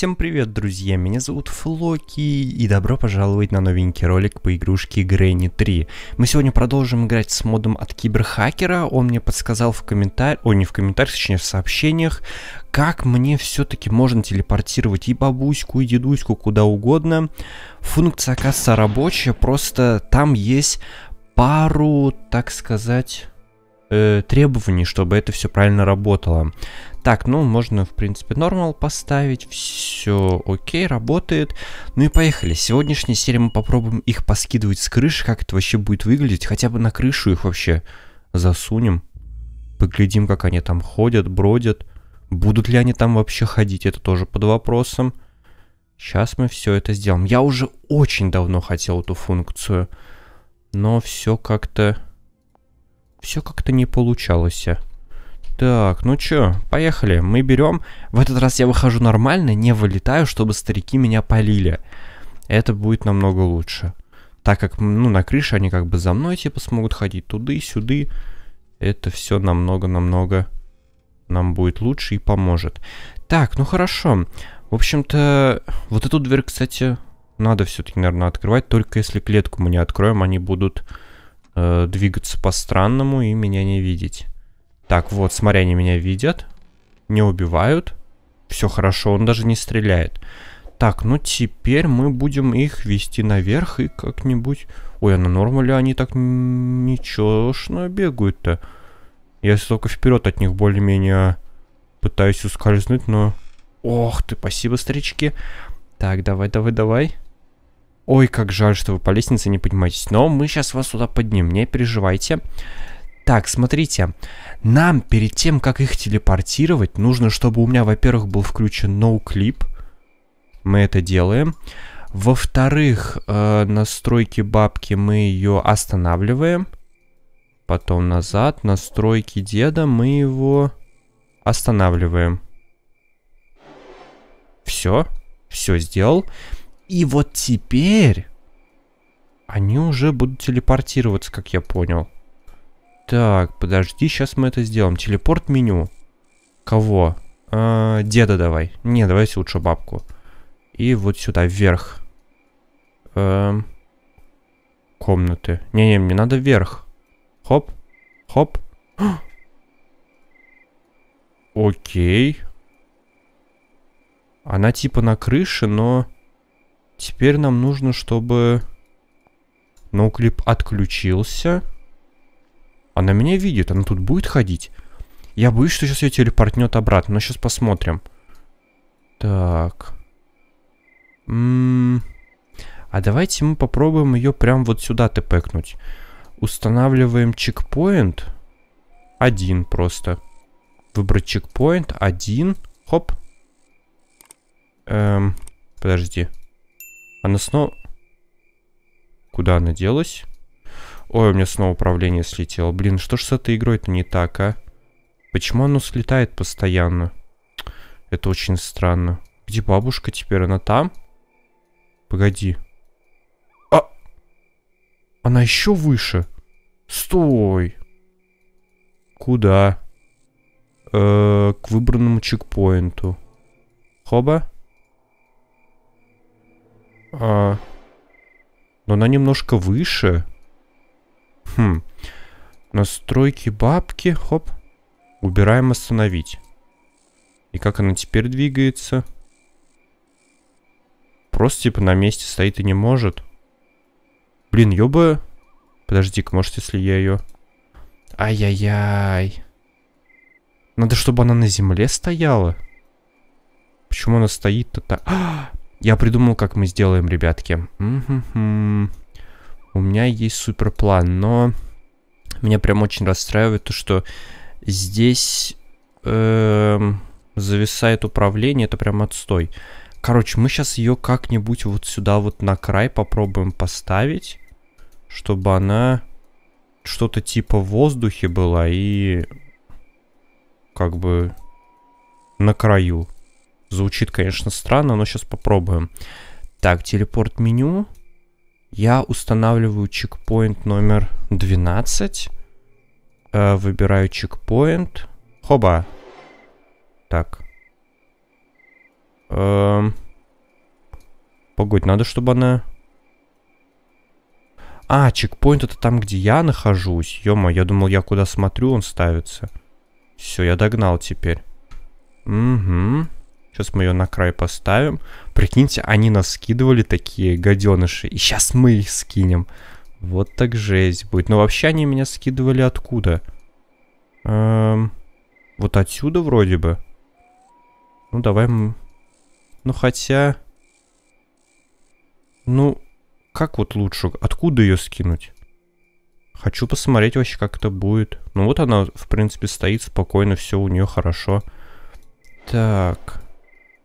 Всем привет, друзья! Меня зовут Флоки, и добро пожаловать на новенький ролик по игрушке Грэнни 3. Мы сегодня продолжим играть с модом от Киберхакера. Он мне подсказал в комментариях, о, не в комментариях, точнее в сообщениях, как мне все-таки можно телепортировать и бабуську, и дедуську куда угодно. Функция, оказывается, рабочая, просто там есть пару, так сказать э, требований, чтобы это все правильно работало. Так, ну, можно, в принципе, нормал поставить. Все окей, работает. Ну и поехали. сегодняшней серии мы попробуем их поскидывать с крыши, как это вообще будет выглядеть. Хотя бы на крышу их вообще засунем. Поглядим, как они там ходят, бродят. Будут ли они там вообще ходить, это тоже под вопросом. Сейчас мы все это сделаем. Я уже очень давно хотел эту функцию. Но все как-то все как-то не получалось. Так, ну чё, поехали, мы берем. В этот раз я выхожу нормально, не вылетаю, чтобы старики меня полили. Это будет намного лучше. Так как, ну, на крыше они как бы за мной, типа, смогут ходить туды-сюды. Это все намного-намного нам будет лучше и поможет. Так, ну хорошо. В общем-то, вот эту дверь, кстати, надо все-таки, наверное, открывать. Только если клетку мы не откроем, они будут э, двигаться по-странному и меня не видеть. Так, вот, смотри, они меня видят, не убивают, все хорошо, он даже не стреляет. Так, ну теперь мы будем их вести наверх и как-нибудь... Ой, а на нормале они так ничегошно бегают-то. Я только вперед от них более-менее пытаюсь ускользнуть, но... Ох ты, спасибо, старички. Так, давай, давай, давай. Ой, как жаль, что вы по лестнице не поднимаетесь. Но мы сейчас вас сюда поднимем, не переживайте. Так, смотрите, нам перед тем, как их телепортировать, нужно, чтобы у меня, во-первых, был включен NoClip. Мы это делаем. Во-вторых, э, настройки бабки мы ее останавливаем. Потом назад, настройки деда, мы его останавливаем. Все, все сделал. И вот теперь они уже будут телепортироваться, как я понял. Так, подожди, сейчас мы это сделаем. Телепорт меню. Кого? А, деда давай. Не, давай лучше бабку. И вот сюда, вверх. Эм, комнаты. Не-не, мне надо вверх. Хоп, хоп. Окей. Она типа на крыше, но... Теперь нам нужно, чтобы ноуклип отключился. Она меня видит, она тут будет ходить. Я боюсь, что сейчас ее телепортнет обратно, но сейчас посмотрим. Так. М м-м. -м -м. А давайте мы попробуем ее прям вот сюда тпкнуть. Устанавливаем чекпоинт. Один просто. Выбрать чекпоинт. Один. Хоп. Эм, подожди. Подожди. Она снова... Куда она делась? Ой, у меня снова управление слетело. Блин, что ж с этой игрой-то не так, а? Почему оно слетает постоянно? Это очень странно. Где бабушка теперь? Она там? Погоди. А! Она еще выше? Стой! Куда? Э -э, к выбранному чекпоинту. Хоба? А... Но она немножко выше. Хм. Настройки бабки. Хоп. Убираем остановить. И как она теперь двигается? Просто типа на месте стоит и не может. Блин, ёба. Подожди-ка, может, если я ее... Ай-яй-яй. Надо, чтобы она на земле стояла. Почему она стоит-то так? А! Я придумал, как мы сделаем, ребятки. У меня есть супер план, но меня прям очень расстраивает то, что здесь э, зависает управление, это прям отстой. Короче, мы сейчас ее как-нибудь вот сюда вот на край попробуем поставить, чтобы она что-то типа в воздухе была и как бы на краю. Звучит, конечно, странно, но сейчас попробуем. Так, телепорт меню. Я устанавливаю чекпоинт номер 12. Э, выбираю чекпоинт. Хоба. Так. Эм... Погодь, надо, чтобы она... А, чекпоинт это там, где я нахожусь. ё я думал, я куда смотрю, он ставится. Все, я догнал теперь. Угу. Сейчас мы ее на край поставим. Прикиньте, они нас скидывали такие гаденыши. И сейчас мы их скинем. Вот так жесть будет. Но вообще они меня скидывали откуда? Эм, вот отсюда вроде бы. Ну, давай мы... Ну, хотя... Ну, как вот лучше? Откуда ее скинуть? Хочу посмотреть вообще, как это будет. Ну, вот она, в принципе, стоит спокойно. Все у нее хорошо. Так...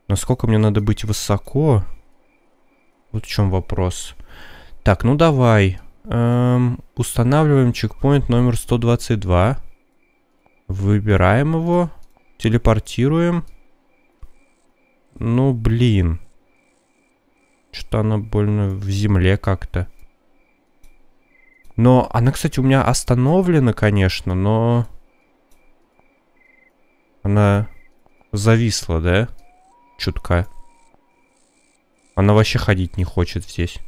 Насколько мне надо быть высоко? Вот в чем вопрос. Так, ну давай. Эм, устанавливаем чекпоинт номер 122. Выбираем его. Телепортируем. Ну, блин. Что-то она больно в земле как-то. Но она, кстати, у меня остановлена, конечно, но... Она зависла, да? Да чутка. Она вообще ходить не хочет здесь.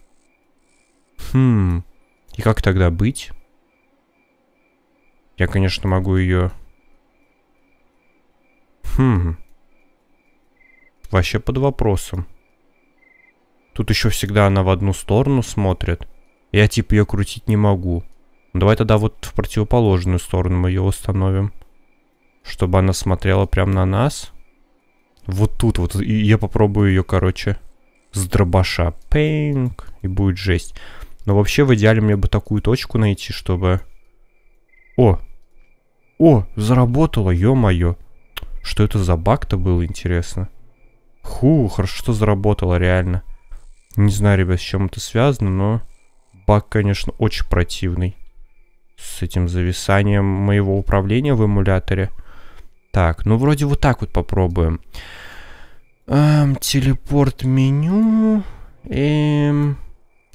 Хм. И как тогда быть? Я, конечно, могу ее... Хм. Вообще под вопросом. Тут еще всегда она в одну сторону смотрит. Я типа ее крутить не могу. Ну, давай тогда вот в противоположную сторону мы ее установим. Чтобы она смотрела прямо на нас. Вот тут вот. И я попробую ее, короче, с дробаша. Пейнг. И будет жесть. Но вообще, в идеале, мне бы такую точку найти, чтобы... О! О! Заработало, ё-моё! Что это за баг-то был, интересно? Ху, хорошо, что заработало, реально. Не знаю, ребят, с чем это связано, но... Баг, конечно, очень противный. С этим зависанием моего управления в эмуляторе. Так, ну вроде вот так вот попробуем. Эм, телепорт меню. Эм,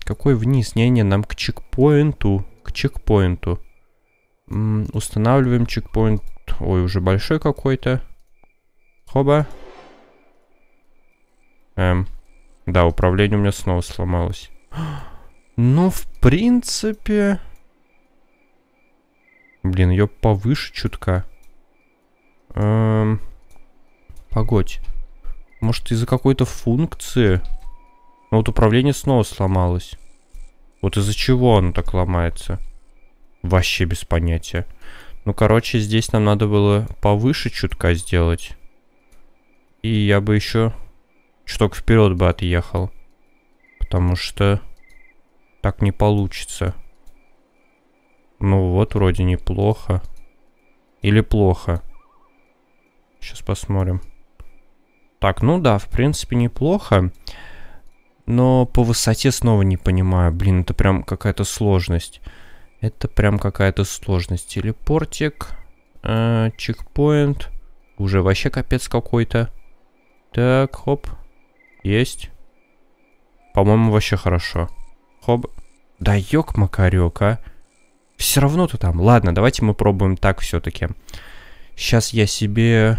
какой вниз? Не-не, нам к чекпоинту. К чекпоинту. М устанавливаем чекпоинт. Ой, уже большой какой-то. Хоба. Эм, да, управление у меня снова сломалось. Ну, в принципе... Блин, ее повыше чутка. Эм, погодь. Может, из-за какой-то функции? Но ну, вот управление снова сломалось. Вот из-за чего оно так ломается? Вообще без понятия. Ну, короче, здесь нам надо было повыше чутка сделать. И я бы еще чуток вперед бы отъехал. Потому что так не получится. Ну вот, вроде неплохо. Или плохо. Сейчас посмотрим. Так, ну да, в принципе, неплохо. Но по высоте снова не понимаю. Блин, это прям какая-то сложность. Это прям какая-то сложность. Телепортик. Э, чекпоинт. Уже вообще капец какой-то. Так, хоп. Есть. По-моему, вообще хорошо. Хоп. Да ёк макарёк, а. Все равно-то там. Ладно, давайте мы пробуем так все таки Сейчас я себе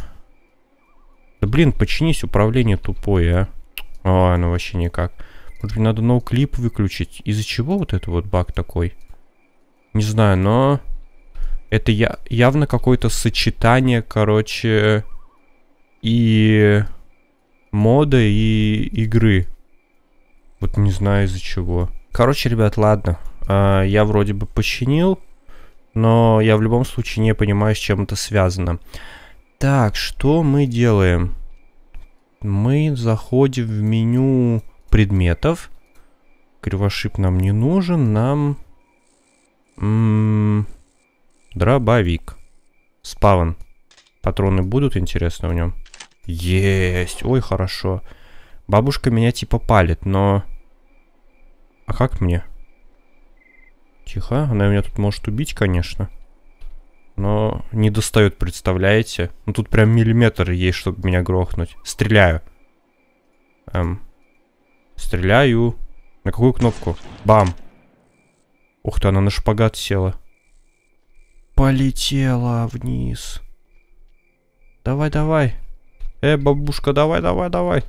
да блин, починись, управление тупое, а. а Ой, ну вообще никак. Может быть, надо ноуклип выключить. Из-за чего вот это вот баг такой? Не знаю, но... Это я явно какое-то сочетание, короче, и мода, и игры. Вот не знаю из-за чего. Короче, ребят, ладно. А, я вроде бы починил, но я в любом случае не понимаю, с чем это связано. Так, что мы делаем? Мы заходим в меню предметов. Кривошип нам не нужен, нам... М -м дробовик. Спавн. Патроны будут, интересно, в нем? Есть! Ой, хорошо. Бабушка меня типа палит, но... А как мне? Тихо, она меня тут может убить, Конечно но не достает, представляете? Ну тут прям миллиметр есть, чтобы меня грохнуть. Стреляю. Эм. Стреляю. На какую кнопку? Бам. Ух ты, она на шпагат села. Полетела вниз. Давай, давай. Э, бабушка, давай, давай, давай.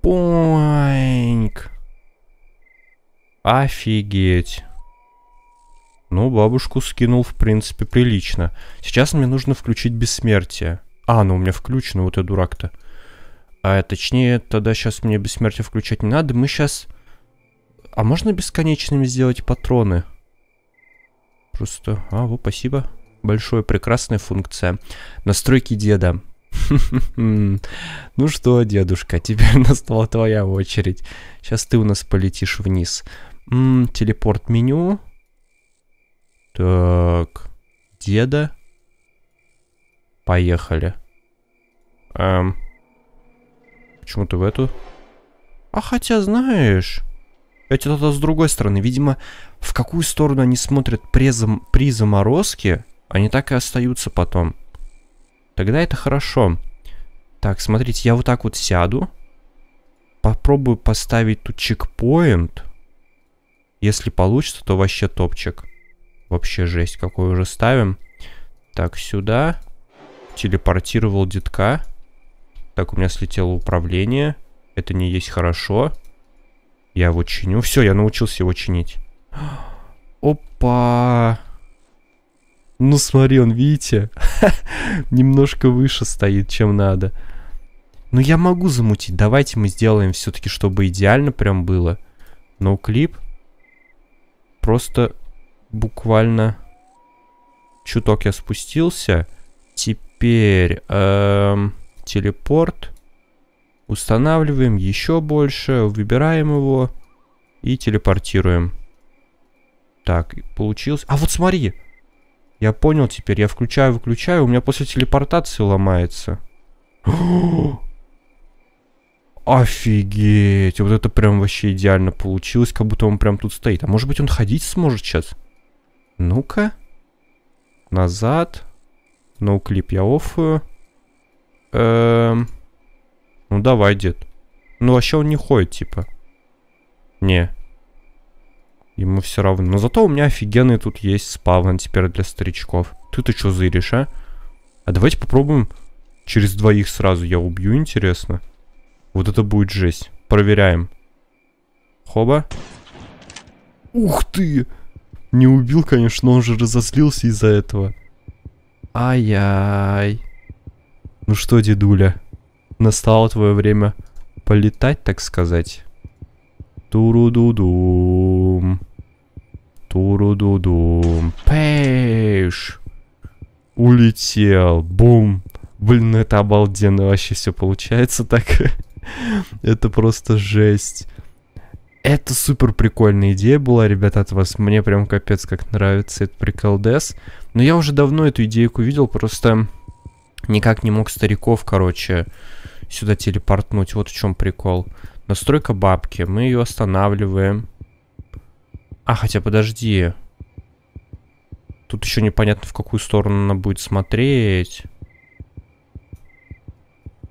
Поинг. Офигеть. Ну, бабушку скинул, в принципе, прилично. Сейчас мне нужно включить бессмертие. А, ну у меня включено, вот я дурак-то. А, точнее, тогда сейчас мне бессмертие включать не надо. Мы сейчас... А можно бесконечными сделать патроны? Просто... А, вот, спасибо. Большое, прекрасная функция. Настройки деда. Ну что, дедушка, теперь настала твоя очередь. Сейчас ты у нас полетишь вниз. Телепорт меню. Так. Деда. Поехали. Эм. Почему-то в эту. А хотя, знаешь... Эти тогда с другой стороны. Видимо, в какую сторону они смотрят призом, зам... при заморозке, они так и остаются потом. Тогда это хорошо. Так, смотрите, я вот так вот сяду. Попробую поставить тут чекпоинт. Если получится, то вообще топчик. Вообще жесть, какой уже ставим. Так, сюда. Телепортировал детка. Так, у меня слетело управление. Это не есть хорошо. Я его чиню. Все, я научился его чинить. Опа! Ну, смотри, он, видите? Немножко выше стоит, чем надо. но ну, я могу замутить. Давайте мы сделаем все-таки, чтобы идеально прям было. Но клип. Просто буквально чуток я спустился. Теперь эм, телепорт. Устанавливаем еще больше, выбираем его и телепортируем. Так, получилось. А вот смотри! Я понял теперь, я включаю-выключаю, у меня после телепортации ломается. Офигеть, вот это прям вообще идеально получилось, как будто он прям тут стоит. А может быть он ходить сможет сейчас? Ну-ка. Назад. Ноуклип я оффую. Эм... Ну давай, дед. Ну вообще он не ходит, типа. Не. Ему все равно. Но зато у меня офигенный тут есть спавн теперь для старичков. Ты-то что зыришь, а? А давайте попробуем через двоих сразу. Я убью, интересно. Вот это будет жесть. Проверяем. Хоба. Ух ты! Не убил, конечно, но он же разозлился из-за этого. Ай-яй. Ну что, дедуля, настало твое время полетать, так сказать. Туру-ду-дум. Туру-ду-дум. Пэш. Улетел. Бум. Блин, ну это обалденно вообще все получается так. это просто жесть. Это супер прикольная идея была, ребята, от вас. Мне прям капец как нравится этот прикол, дес. Но я уже давно эту идейку видел, просто никак не мог стариков, короче, сюда телепортнуть. Вот в чем прикол. Настройка бабки. Мы ее останавливаем. А, хотя подожди. Тут еще непонятно, в какую сторону она будет смотреть.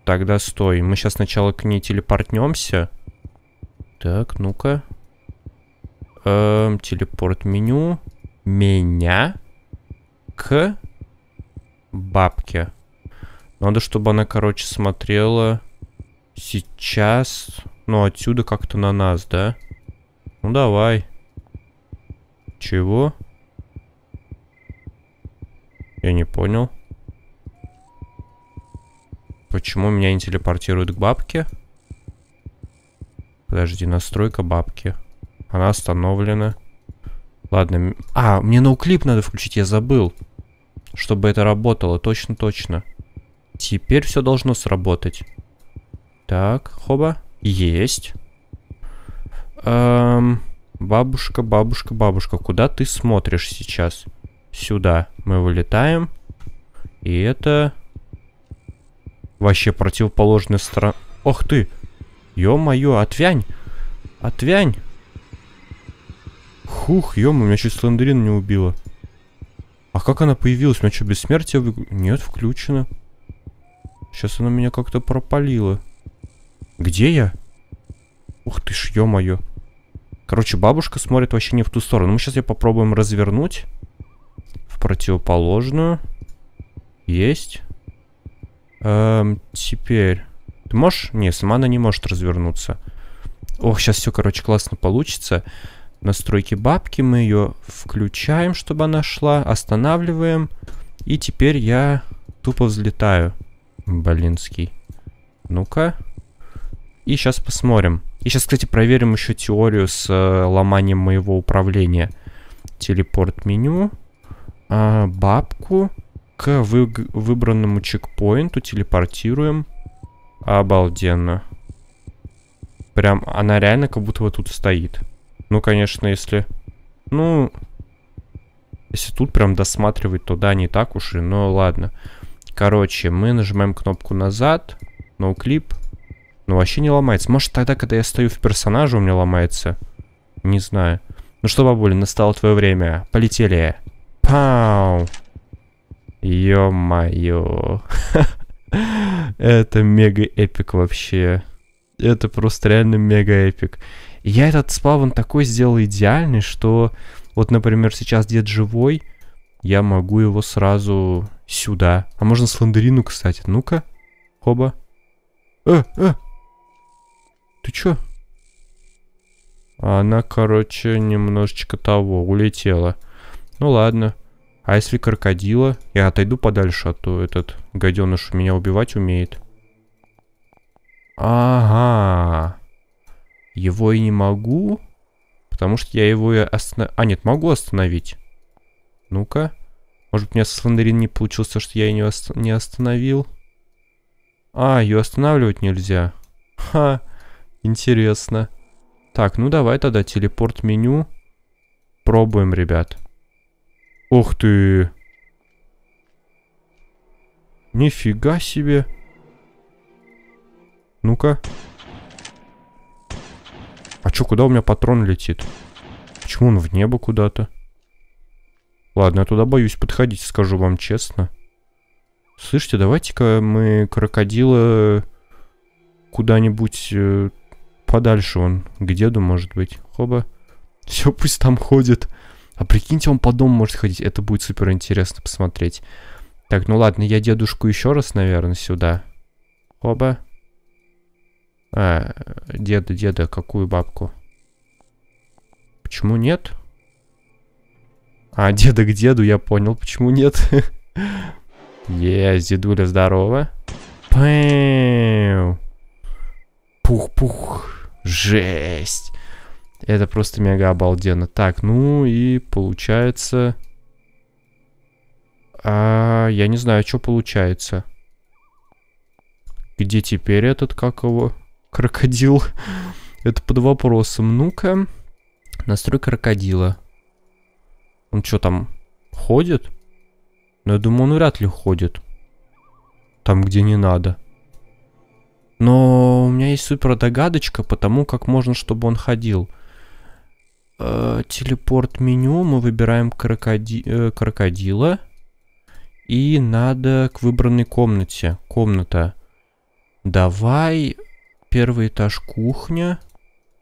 Тогда стой. Мы сейчас сначала к ней телепортнемся. Так, ну-ка. Эм, телепорт меню. Меня к бабке. Надо, чтобы она, короче, смотрела сейчас. Ну, отсюда как-то на нас, да? Ну, давай. Чего? Я не понял. Почему меня не телепортируют к бабке? Подожди, настройка бабки. Она остановлена. Ладно. А, мне ноуклип надо включить, я забыл. Чтобы это работало, точно-точно. Теперь все должно сработать. Так, хоба. Есть. Эм, бабушка, бабушка, бабушка, куда ты смотришь сейчас? Сюда. Мы вылетаем. И это... Вообще противоположная сторона... Ох ты! Ё-моё, отвянь! Отвянь! Хух, ё меня чуть слендерин не убила. А как она появилась? У меня что, бессмертие? Вы... Нет, включено. Сейчас она меня как-то пропалила. Где я? Ух ты ж, ё-моё. Короче, бабушка смотрит вообще не в ту сторону. Мы сейчас я попробуем развернуть. В противоположную. Есть. Эм, теперь... Ты можешь? Не, сама она не может развернуться. Ох, сейчас все, короче, классно получится. Настройки бабки, мы ее включаем, чтобы она шла, останавливаем. И теперь я тупо взлетаю. Блинский. Ну-ка. И сейчас посмотрим. И сейчас, кстати, проверим еще теорию с э, ломанием моего управления. Телепорт меню. Э, бабку к вы, выбранному чекпоинту телепортируем. Обалденно. Прям она реально как будто вот тут стоит. Ну, конечно, если... Ну... Если тут прям досматривать, то да, не так уж и, но ладно. Короче, мы нажимаем кнопку назад. No клип. Ну, вообще не ломается. Может, тогда, когда я стою в персонаже, у меня ломается? Не знаю. Ну что, бабуля, настало твое время. Полетели. Пау. Ё-моё. Это мега эпик вообще. Это просто реально мега эпик. Я этот спавн такой сделал идеальный, что вот, например, сейчас дед живой, я могу его сразу сюда. А можно слендерину, кстати. Ну-ка. Хоба. Э, э. Ты чё? она, короче, немножечко того, улетела. Ну ладно. А если крокодила? Я отойду подальше, а то этот гаденыш меня убивать умеет. Ага. Его и не могу, потому что я его и остановил. А, нет, могу остановить. Ну-ка. Может, у меня слендерин не получился, что я ее ост... не остановил? А, ее останавливать нельзя. Ха, интересно. Так, ну давай тогда телепорт меню. Пробуем, ребят. Ух ты! Нифига себе! Ну-ка. А чё, куда у меня патрон летит? Почему он в небо куда-то? Ладно, я туда боюсь подходить, скажу вам честно. Слышите, давайте-ка мы крокодила куда-нибудь э, подальше он, к деду, может быть. Хоба. Все, пусть там ходит. А прикиньте, он по дому может ходить. Это будет супер интересно посмотреть. Так, ну ладно, я дедушку еще раз, наверное, сюда. Оба. А, деда, деда, какую бабку? Почему нет? А, деда к деду, я понял, почему нет. Есть, дедуля, здорово. Пух-пух. Жесть. Это просто мега обалденно. Так, ну и получается... А, я не знаю, что получается. Где теперь этот, как его? Крокодил. Это под вопросом. Ну-ка. Настрой крокодила. Он что там, ходит? Но ну, я думаю, он вряд ли ходит. Там, где не надо. Но у меня есть супер догадочка, потому как можно, чтобы он ходил э, телепорт меню мы выбираем крокоди э, крокодила. И надо к выбранной комнате. Комната. Давай. Первый этаж кухня.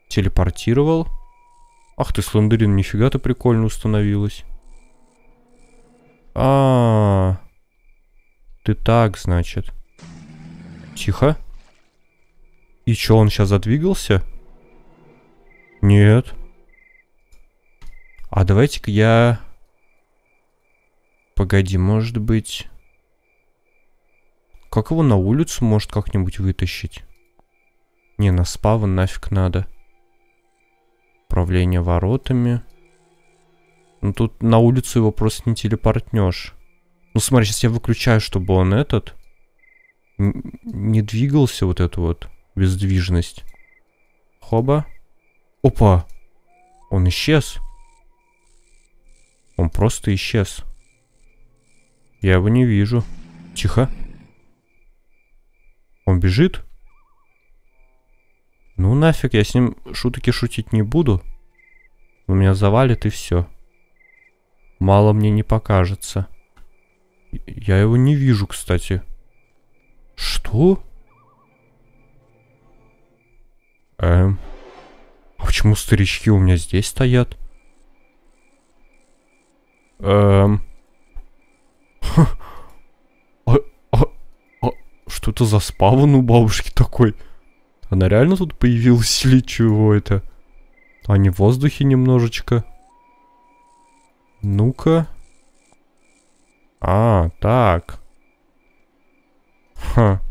Телепортировал. Ах ты, Слендерин, нифига ты прикольно установилась. А, -а, а Ты так, значит. Тихо. И чё, он сейчас задвигался? Нет. А давайте-ка я... Погоди, может быть... Как его на улицу может как-нибудь вытащить? Не, на спаван нафиг надо. Управление воротами. Ну тут на улицу его просто не телепортнешь. Ну смотри, сейчас я выключаю, чтобы он этот... Не двигался вот эту вот бездвижность. Хоба. Опа. Он исчез. Он просто исчез. Я его не вижу. Тихо. Он бежит? Ну нафиг, я с ним шутки шутить не буду. Он меня завалит и все. Мало мне не покажется. Я его не вижу, кстати. Что? Эм. А почему старички у меня здесь стоят? Эм... А, а, а, что это за спавн у бабушки такой? Она реально тут появилась или чего это? А не в воздухе немножечко. Ну-ка. А, так. Ха.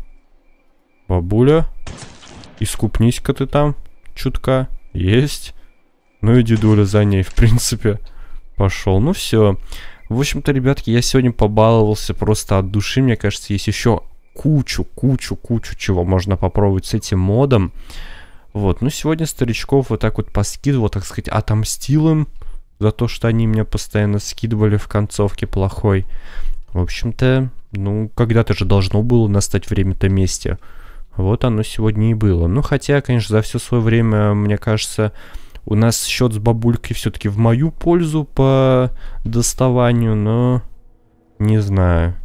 Бабуля. Искупнись-ка ты там. Чутка. Есть. Ну и дедуля за ней, в принципе пошел. Ну все. В общем-то, ребятки, я сегодня побаловался просто от души. Мне кажется, есть еще кучу, кучу, кучу чего можно попробовать с этим модом. Вот, ну сегодня старичков вот так вот поскидывал, так сказать, отомстил им за то, что они меня постоянно скидывали в концовке плохой. В общем-то, ну, когда-то же должно было настать время-то мести. Вот оно сегодня и было. Ну, хотя, конечно, за все свое время, мне кажется, у нас счет с бабулькой все-таки в мою пользу по доставанию, но не знаю.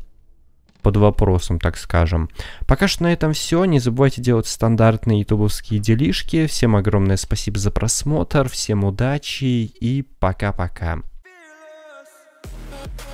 Под вопросом, так скажем. Пока что на этом все. Не забывайте делать стандартные ютубовские делишки. Всем огромное спасибо за просмотр. Всем удачи и пока-пока. Thank -пока. you.